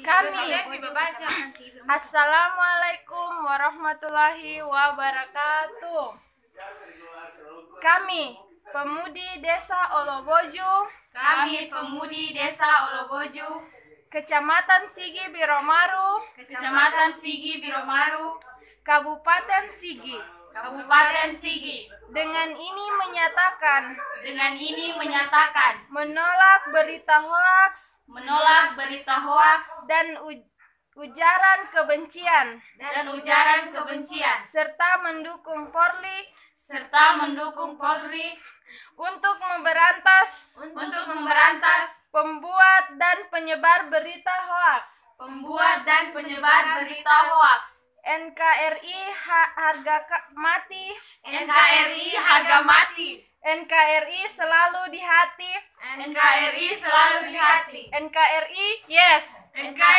kami Assalamualaikum warahmatullahi wabarakatuh Kami Pemudi Desa Oloboju Kami Pemudi Desa Oloboju Kecamatan Sigi Biromaru Kecamatan Sigi Biromaru Kabupaten Sigi Kabupaten Sigi dengan ini menyatakan dengan ini menyatakan menolak berita hoax, menolak berita hoax dan ujaran kebencian dan ujaran kebencian serta mendukung Polri serta mendukung Polri untuk memberantas untuk memberantas pembuat dan penyebar berita hoax pembuat dan penyebar berita hoax NKRI harga mati NKRI harga mati NKRI selalu di hati. NKRI selalu di hati. NKRI yes. NKRI